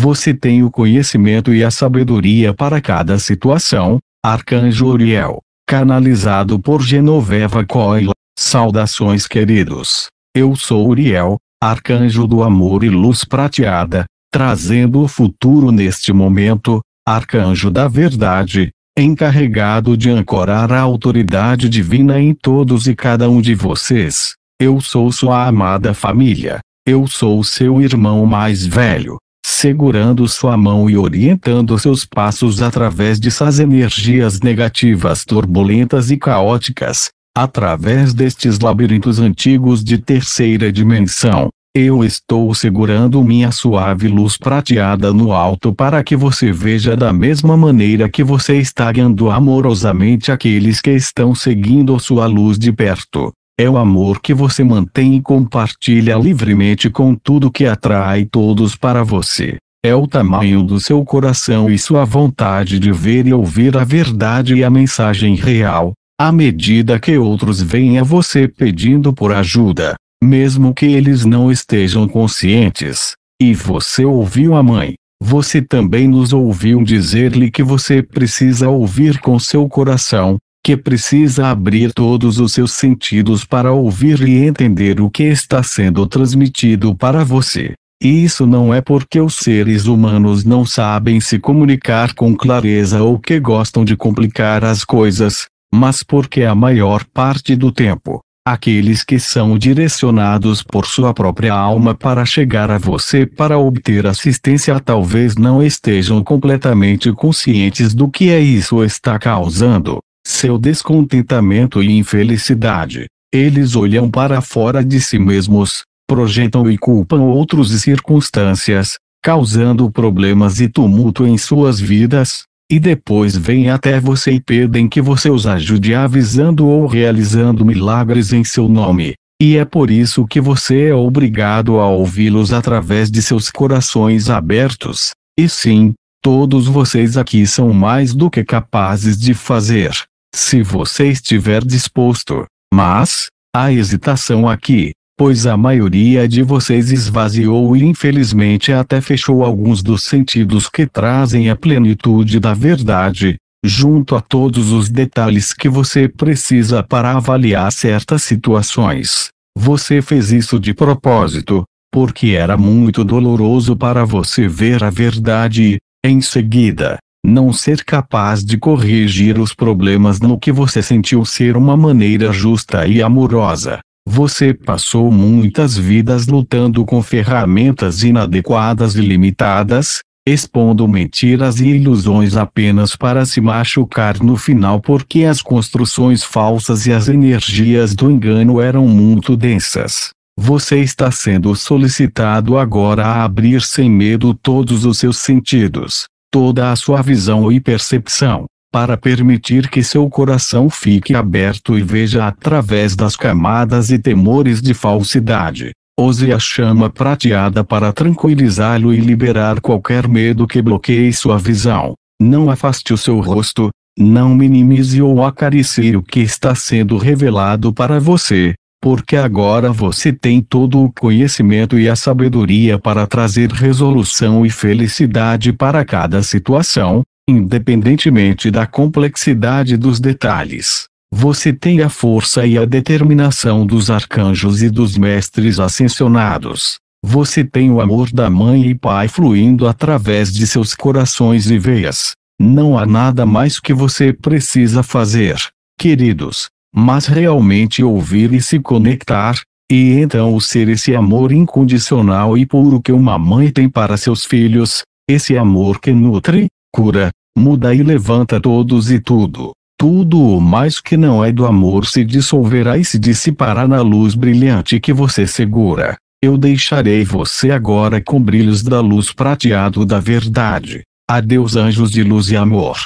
Você tem o conhecimento e a sabedoria para cada situação, Arcanjo Uriel, canalizado por Genoveva Coila. Saudações, queridos. Eu sou Uriel, Arcanjo do Amor e Luz Prateada, trazendo o futuro neste momento, Arcanjo da Verdade, encarregado de ancorar a autoridade divina em todos e cada um de vocês. Eu sou sua amada família. Eu sou seu irmão mais velho segurando sua mão e orientando seus passos através dessas energias negativas turbulentas e caóticas, através destes labirintos antigos de terceira dimensão. Eu estou segurando minha suave luz prateada no alto para que você veja da mesma maneira que você está guiando amorosamente aqueles que estão seguindo sua luz de perto. É o amor que você mantém e compartilha livremente com tudo que atrai todos para você. É o tamanho do seu coração e sua vontade de ver e ouvir a verdade e a mensagem real, à medida que outros vêm a você pedindo por ajuda, mesmo que eles não estejam conscientes. E você ouviu a mãe, você também nos ouviu dizer-lhe que você precisa ouvir com seu coração, que precisa abrir todos os seus sentidos para ouvir e entender o que está sendo transmitido para você. E isso não é porque os seres humanos não sabem se comunicar com clareza ou que gostam de complicar as coisas, mas porque a maior parte do tempo, aqueles que são direcionados por sua própria alma para chegar a você para obter assistência talvez não estejam completamente conscientes do que é isso está causando seu descontentamento e infelicidade. Eles olham para fora de si mesmos, projetam e culpam outros e circunstâncias, causando problemas e tumulto em suas vidas, e depois vêm até você e pedem que você os ajude avisando ou realizando milagres em seu nome. E é por isso que você é obrigado a ouvi-los através de seus corações abertos. E sim, todos vocês aqui são mais do que capazes de fazer se você estiver disposto. Mas, há hesitação aqui, pois a maioria de vocês esvaziou e infelizmente até fechou alguns dos sentidos que trazem a plenitude da verdade, junto a todos os detalhes que você precisa para avaliar certas situações. Você fez isso de propósito, porque era muito doloroso para você ver a verdade, em seguida, não ser capaz de corrigir os problemas no que você sentiu ser uma maneira justa e amorosa. Você passou muitas vidas lutando com ferramentas inadequadas e limitadas, expondo mentiras e ilusões apenas para se machucar no final porque as construções falsas e as energias do engano eram muito densas. Você está sendo solicitado agora a abrir sem medo todos os seus sentidos, toda a sua visão e percepção, para permitir que seu coração fique aberto e veja através das camadas e temores de falsidade. Use a chama prateada para tranquilizá-lo e liberar qualquer medo que bloqueie sua visão. Não afaste o seu rosto, não minimize ou acaricie o que está sendo revelado para você, porque agora você tem todo o conhecimento e a sabedoria para trazer resolução e felicidade para cada situação, independentemente da complexidade dos detalhes. Você tem a força e a determinação dos arcanjos e dos mestres ascensionados. Você tem o amor da mãe e pai fluindo através de seus corações e veias. Não há nada mais que você precisa fazer. Queridos, mas realmente ouvir e se conectar, e então o ser esse amor incondicional e puro que uma mãe tem para seus filhos, esse amor que nutre, cura, muda e levanta todos e tudo. Tudo o mais que não é do amor se dissolverá e se dissipará na luz brilhante que você segura. Eu deixarei você agora com brilhos da luz prateado da verdade. Adeus, anjos de luz e amor.